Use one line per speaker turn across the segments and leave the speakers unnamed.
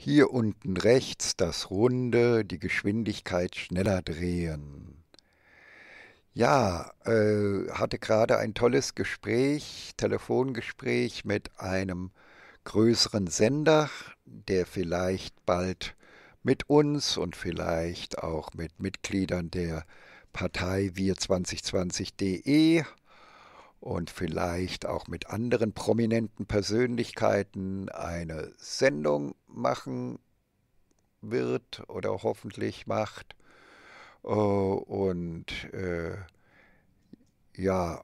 Hier unten rechts das Runde, die Geschwindigkeit schneller drehen. Ja, äh, hatte gerade ein tolles Gespräch, Telefongespräch mit einem größeren Sender, der vielleicht bald mit uns und vielleicht auch mit Mitgliedern der Partei wir2020.de und vielleicht auch mit anderen prominenten Persönlichkeiten eine Sendung machen wird oder hoffentlich macht. Äh, und äh, ja,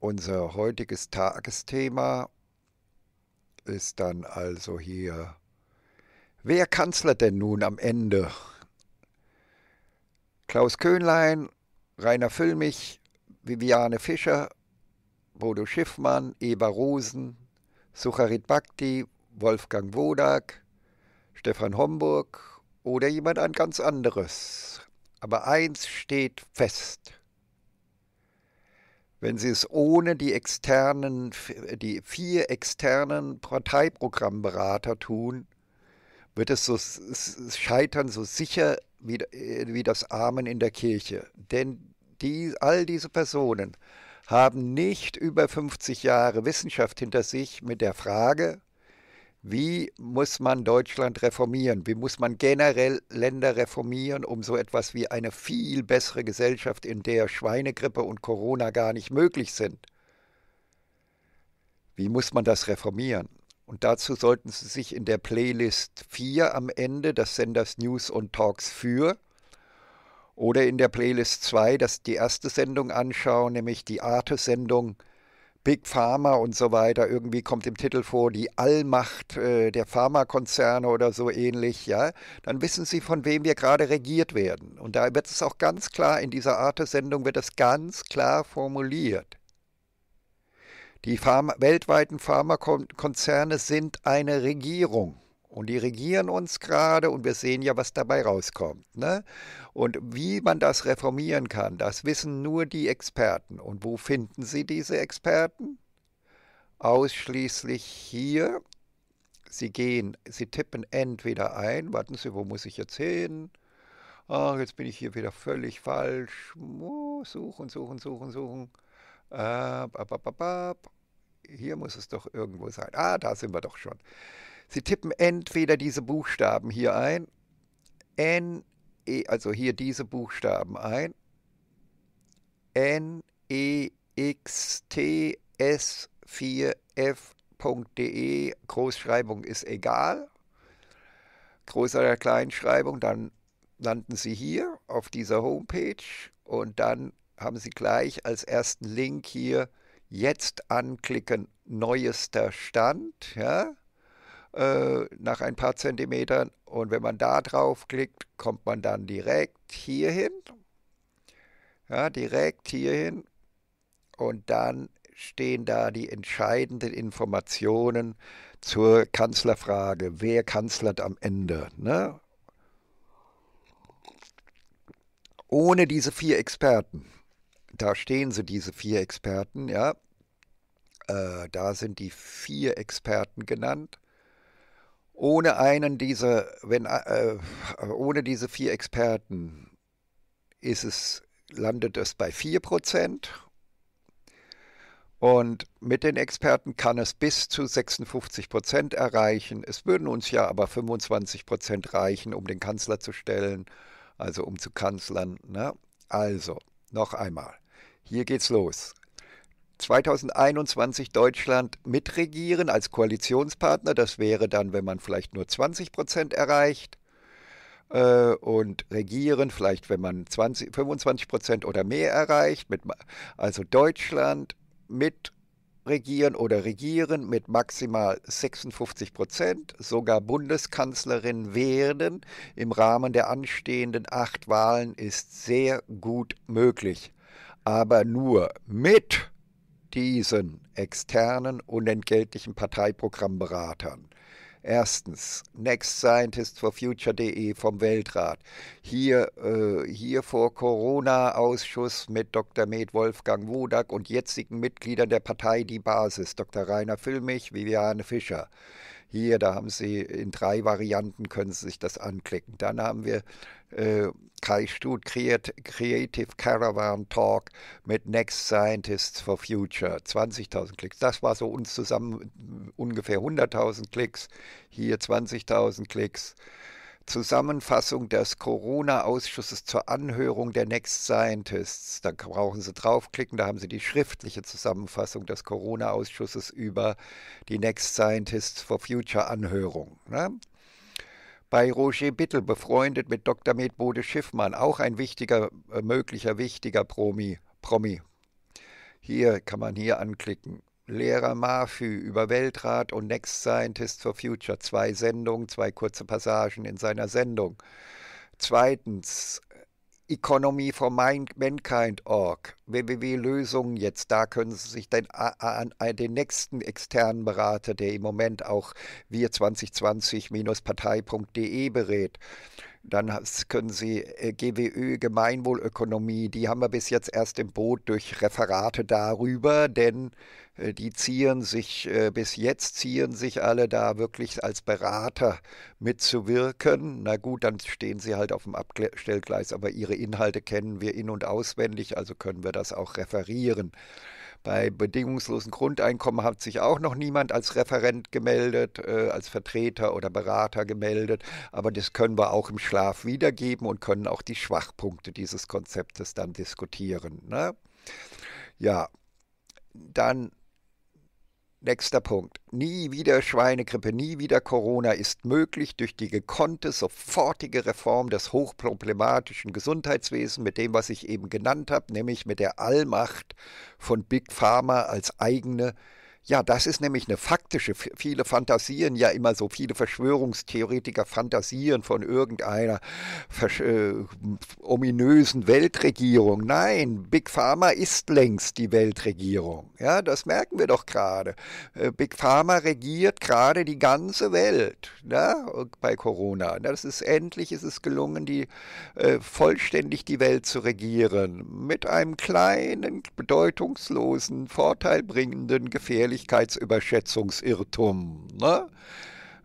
unser heutiges Tagesthema ist dann also hier, wer Kanzler denn nun am Ende? Klaus Köhnlein, Rainer Füllmich, Viviane Fischer Bodo Schiffmann, Eva Rosen, Sucharit Bhakti, Wolfgang Wodak, Stefan Homburg oder jemand ein ganz anderes. Aber eins steht fest. Wenn Sie es ohne die externen, die vier externen Parteiprogrammberater tun, wird es so scheitern so sicher wie, wie das Amen in der Kirche. Denn die, all diese Personen haben nicht über 50 Jahre Wissenschaft hinter sich mit der Frage, wie muss man Deutschland reformieren? Wie muss man generell Länder reformieren, um so etwas wie eine viel bessere Gesellschaft, in der Schweinegrippe und Corona gar nicht möglich sind? Wie muss man das reformieren? Und dazu sollten Sie sich in der Playlist 4 am Ende des Senders News und Talks für oder in der Playlist 2 die erste Sendung anschauen, nämlich die Arte-Sendung Big Pharma und so weiter. Irgendwie kommt im Titel vor die Allmacht äh, der Pharmakonzerne oder so ähnlich. Ja, dann wissen Sie, von wem wir gerade regiert werden. Und da wird es auch ganz klar in dieser Arte-Sendung wird es ganz klar formuliert. Die Pharma weltweiten Pharmakonzerne sind eine Regierung. Und die regieren uns gerade und wir sehen ja, was dabei rauskommt. Ne? Und wie man das reformieren kann, das wissen nur die Experten. Und wo finden sie diese Experten? Ausschließlich hier. Sie gehen, sie tippen entweder ein, warten Sie, wo muss ich jetzt hin? Ach, jetzt bin ich hier wieder völlig falsch. suchen, suchen, suchen, suchen. Äh, Hier muss es doch irgendwo sein. Ah, da sind wir doch schon. Sie tippen entweder diese Buchstaben hier ein, N, E, also hier diese Buchstaben ein, N, E, X, T, S, 4, F.de, Großschreibung ist egal, Groß- oder Kleinschreibung, dann landen Sie hier auf dieser Homepage und dann haben Sie gleich als ersten Link hier jetzt anklicken, neuester Stand. Ja? Äh, nach ein paar Zentimetern. Und wenn man da draufklickt, kommt man dann direkt hierhin. Ja, direkt hierhin. Und dann stehen da die entscheidenden Informationen zur Kanzlerfrage. Wer kanzlert am Ende? Ne? Ohne diese vier Experten, da stehen sie, diese vier Experten, ja, äh, da sind die vier Experten genannt ohne einen dieser, wenn, äh, äh, ohne diese vier Experten ist es, landet es bei 4%. Und mit den Experten kann es bis zu 56 Prozent erreichen. Es würden uns ja aber 25 Prozent reichen, um den Kanzler zu stellen, also um zu Kanzlern. Ne? Also, noch einmal, hier geht's los. 2021 Deutschland mitregieren als Koalitionspartner. Das wäre dann, wenn man vielleicht nur 20 Prozent erreicht äh, und regieren, vielleicht wenn man 20, 25 Prozent oder mehr erreicht. Mit, also Deutschland mitregieren oder regieren mit maximal 56 Prozent, sogar Bundeskanzlerin werden im Rahmen der anstehenden acht Wahlen ist sehr gut möglich. Aber nur mit diesen externen, unentgeltlichen Parteiprogrammberatern. Erstens, Next Scientist for Future.de vom Weltrat. Hier, äh, hier vor Corona-Ausschuss mit Dr. Med Wolfgang Wodak und jetzigen Mitgliedern der Partei Die Basis, Dr. Rainer Füllmich, Viviane Fischer. Hier, da haben Sie in drei Varianten können Sie sich das anklicken. Dann haben wir äh, Kai Stut Creative Caravan Talk mit Next Scientists for Future. 20.000 Klicks. Das war so uns zusammen ungefähr 100.000 Klicks. Hier 20.000 Klicks. Zusammenfassung des Corona-Ausschusses zur Anhörung der Next Scientists. Da brauchen Sie draufklicken, da haben Sie die schriftliche Zusammenfassung des Corona-Ausschusses über die Next Scientists for Future Anhörung. Ne? bei Roger Bittel, befreundet mit Dr. Medbode Schiffmann, auch ein wichtiger, äh, möglicher wichtiger Promi, Promi. Hier kann man hier anklicken. Lehrer Mafü über Weltrat und Next Scientist for Future. Zwei Sendungen, zwei kurze Passagen in seiner Sendung. Zweitens Economy for Mankind.org, www-Lösungen jetzt. Da können Sie sich den, an, an den nächsten externen Berater, der im Moment auch wir2020-partei.de berät. Dann können Sie äh, GWÖ, Gemeinwohlökonomie, die haben wir bis jetzt erst im Boot durch Referate darüber, denn äh, die ziehen sich, äh, bis jetzt ziehen sich alle da wirklich als Berater mitzuwirken. Na gut, dann stehen sie halt auf dem Abstellgleis, aber ihre Inhalte kennen wir in- und auswendig, also können wir das auch referieren. Bei bedingungslosen Grundeinkommen hat sich auch noch niemand als Referent gemeldet, äh, als Vertreter oder Berater gemeldet. Aber das können wir auch im Schlaf wiedergeben und können auch die Schwachpunkte dieses Konzeptes dann diskutieren. Ne? Ja, dann Nächster Punkt. Nie wieder Schweinegrippe, nie wieder Corona ist möglich durch die gekonnte, sofortige Reform des hochproblematischen Gesundheitswesens mit dem, was ich eben genannt habe, nämlich mit der Allmacht von Big Pharma als eigene ja, das ist nämlich eine faktische. Viele fantasieren ja immer so, viele Verschwörungstheoretiker fantasieren von irgendeiner äh, ominösen Weltregierung. Nein, Big Pharma ist längst die Weltregierung. Ja, das merken wir doch gerade. Äh, Big Pharma regiert gerade die ganze Welt na, ne, bei Corona. Das ist endlich ist es gelungen, die äh, vollständig die Welt zu regieren mit einem kleinen, bedeutungslosen, vorteilbringenden, gefährlichen Gefährlichkeitsüberschätzungsirrtum. Ne?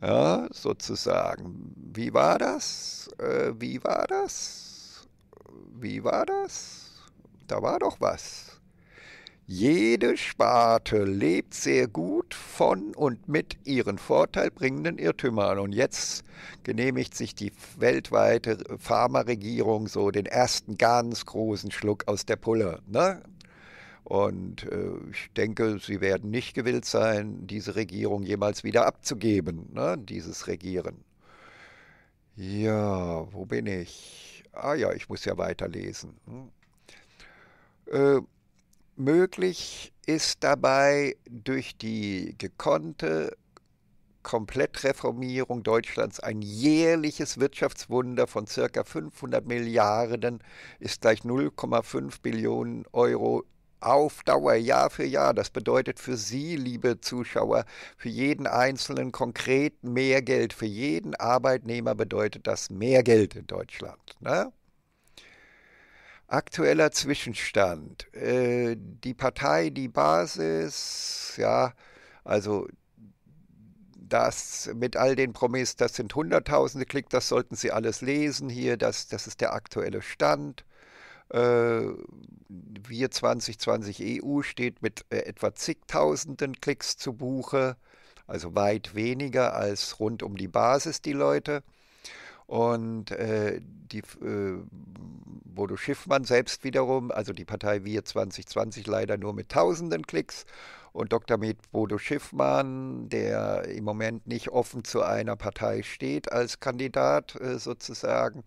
Ja, sozusagen. Wie war das? Äh, wie war das? Wie war das? Da war doch was. Jede Sparte lebt sehr gut von und mit ihren vorteilbringenden Irrtümern. Und jetzt genehmigt sich die weltweite Pharmaregierung so den ersten ganz großen Schluck aus der Pulle. Ne? Und äh, ich denke, sie werden nicht gewillt sein, diese Regierung jemals wieder abzugeben, ne? dieses Regieren. Ja, wo bin ich? Ah ja, ich muss ja weiterlesen. Hm. Äh, möglich ist dabei durch die gekonnte Komplettreformierung Deutschlands ein jährliches Wirtschaftswunder von ca. 500 Milliarden ist gleich 0,5 Billionen Euro auf Dauer, Jahr für Jahr. Das bedeutet für Sie, liebe Zuschauer, für jeden Einzelnen konkret mehr Geld. Für jeden Arbeitnehmer bedeutet das mehr Geld in Deutschland. Ne? Aktueller Zwischenstand. Äh, die Partei, die Basis, ja, also das mit all den Promis, das sind Hunderttausende Klick, das sollten Sie alles lesen hier, das, das ist der aktuelle Stand. Äh, wir 2020 EU steht mit äh, etwa zigtausenden Klicks zu Buche, also weit weniger als rund um die Basis die Leute. Und äh, die, äh, Bodo Schiffmann selbst wiederum, also die Partei Wir 2020 leider nur mit tausenden Klicks. Und Dr. Med Bodo Schiffmann, der im Moment nicht offen zu einer Partei steht als Kandidat äh, sozusagen,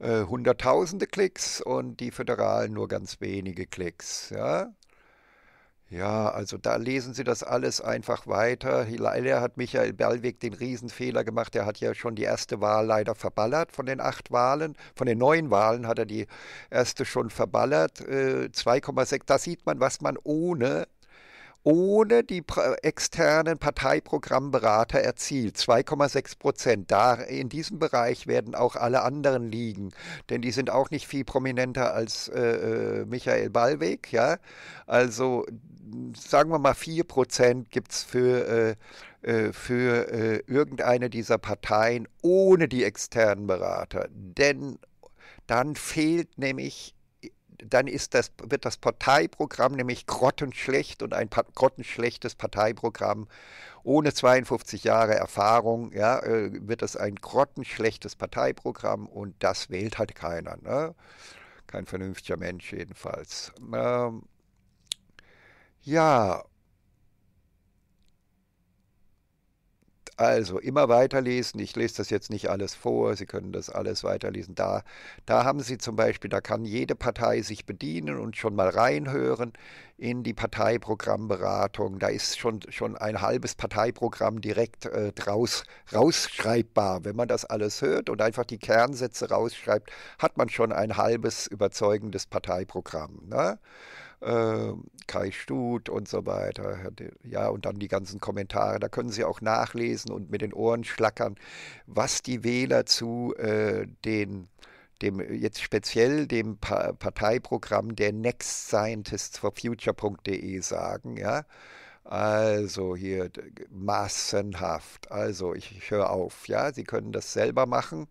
äh, hunderttausende Klicks und die Föderalen nur ganz wenige Klicks. Ja? Ja, also da lesen Sie das alles einfach weiter. Leider hat Michael Berlweg den Riesenfehler gemacht. Er hat ja schon die erste Wahl leider verballert von den acht Wahlen. Von den neun Wahlen hat er die erste schon verballert. 2,6, äh, da sieht man, was man ohne ohne die externen Parteiprogrammberater erzielt. 2,6 Prozent. Da in diesem Bereich werden auch alle anderen liegen, denn die sind auch nicht viel prominenter als äh, äh Michael Ballweg. Ja? Also sagen wir mal 4 Prozent gibt es für, äh, äh, für äh, irgendeine dieser Parteien ohne die externen Berater. Denn dann fehlt nämlich dann ist das, wird das Parteiprogramm nämlich grottenschlecht und ein grottenschlechtes Parteiprogramm ohne 52 Jahre Erfahrung, ja, äh, wird das ein grottenschlechtes Parteiprogramm und das wählt halt keiner. Ne? Kein vernünftiger Mensch jedenfalls. Ähm, ja, Also immer weiterlesen. Ich lese das jetzt nicht alles vor. Sie können das alles weiterlesen. Da, da haben Sie zum Beispiel, da kann jede Partei sich bedienen und schon mal reinhören in die Parteiprogrammberatung. Da ist schon, schon ein halbes Parteiprogramm direkt äh, draus, rausschreibbar. Wenn man das alles hört und einfach die Kernsätze rausschreibt, hat man schon ein halbes überzeugendes Parteiprogramm. Ne? äh, Kai Stut und so weiter. Ja, und dann die ganzen Kommentare. Da können Sie auch nachlesen und mit den Ohren schlackern, was die Wähler zu äh, den dem jetzt speziell dem pa Parteiprogramm der Next Scientists for Future.de sagen, ja. Also hier massenhaft. Also ich, ich höre auf, ja. Sie können das selber machen.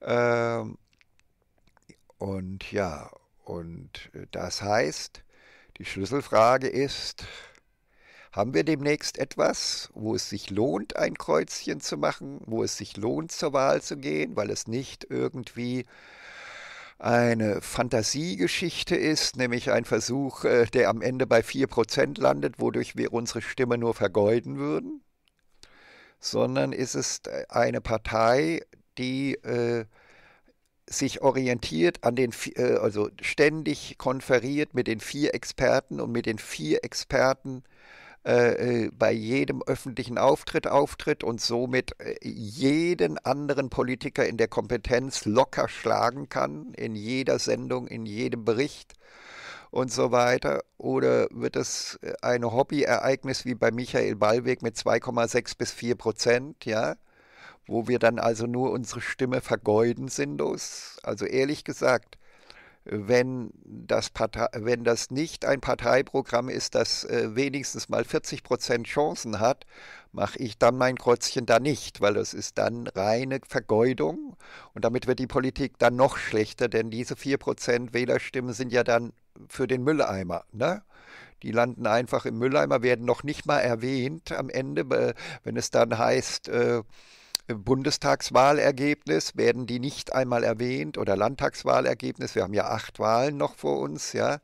Ähm, und ja, und äh, das heißt, die Schlüsselfrage ist, haben wir demnächst etwas, wo es sich lohnt, ein Kreuzchen zu machen, wo es sich lohnt, zur Wahl zu gehen, weil es nicht irgendwie eine Fantasiegeschichte ist, nämlich ein Versuch, äh, der am Ende bei 4% landet, wodurch wir unsere Stimme nur vergeuden würden, sondern ist es äh, eine Partei, die äh, sich orientiert an den, äh, also ständig konferiert mit den vier Experten und mit den vier Experten äh, äh, bei jedem öffentlichen Auftritt auftritt und somit jeden anderen Politiker in der Kompetenz locker schlagen kann, in jeder Sendung, in jedem Bericht und so weiter? Oder wird es ein Hobbyereignis wie bei Michael Ballweg mit 2,6 bis 4 Prozent, ja? wo wir dann also nur unsere Stimme vergeuden sinnlos. Also ehrlich gesagt, wenn das, Partei, wenn das nicht ein Parteiprogramm ist, das äh, wenigstens mal 40 Prozent Chancen hat, mache ich dann mein Kreuzchen da nicht, weil das ist dann reine Vergeudung und damit wird die Politik dann noch schlechter, denn diese 4 Prozent Wählerstimmen sind ja dann für den Mülleimer. Ne? Die landen einfach im Mülleimer, werden noch nicht mal erwähnt am Ende, äh, wenn es dann heißt, äh, Bundestagswahlergebnis werden die nicht einmal erwähnt oder Landtagswahlergebnis. Wir haben ja acht Wahlen noch vor uns, ja.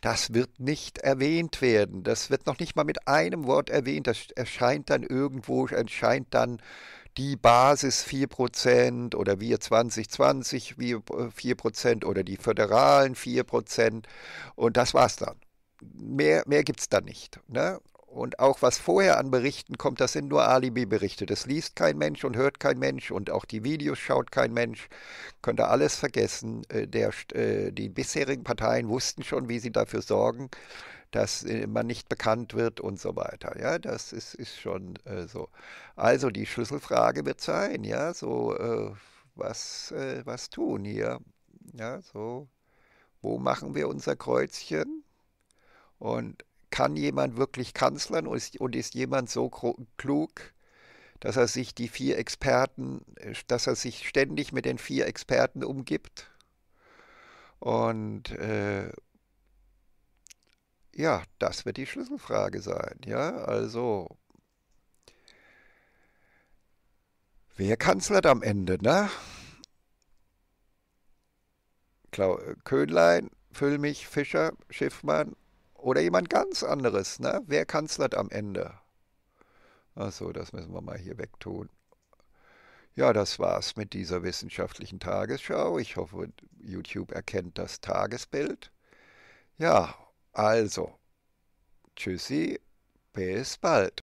Das wird nicht erwähnt werden. Das wird noch nicht mal mit einem Wort erwähnt. Das erscheint dann irgendwo, erscheint dann die Basis 4% oder wir 2020 wir 4% äh, oder die Föderalen 4% und das war's dann. Mehr, mehr gibt es da nicht. Ne? und auch was vorher an Berichten kommt, das sind nur Alibi-Berichte. Das liest kein Mensch und hört kein Mensch und auch die Videos schaut kein Mensch. Könnt ihr alles vergessen. Äh, der, äh, die bisherigen Parteien wussten schon, wie sie dafür sorgen, dass äh, man nicht bekannt wird und so weiter. Ja, das ist, ist schon so. Also die Schlüsselfrage wird sein, ja, so was, was tun hier? Ja, so, wo machen wir unser Kreuzchen? Und kann jemand wirklich Kanzlern und ist, und ist jemand so klug, dass er sich die vier Experten, äh, dass er sich ständig mit den vier Experten umgibt? Und äh, ja, das wird die Schlüsselfrage sein. Ja, also wer kanzlert am Ende, ne? Klau Köhnlein, Füllmich, Fischer, Schiffmann, oder jemand ganz anderes. Ne? Wer kanzlert am Ende? Achso, das müssen wir mal hier wegtun. Ja, das war's mit dieser wissenschaftlichen Tagesschau. Ich hoffe, YouTube erkennt das Tagesbild. Ja, also, tschüssi, bis bald.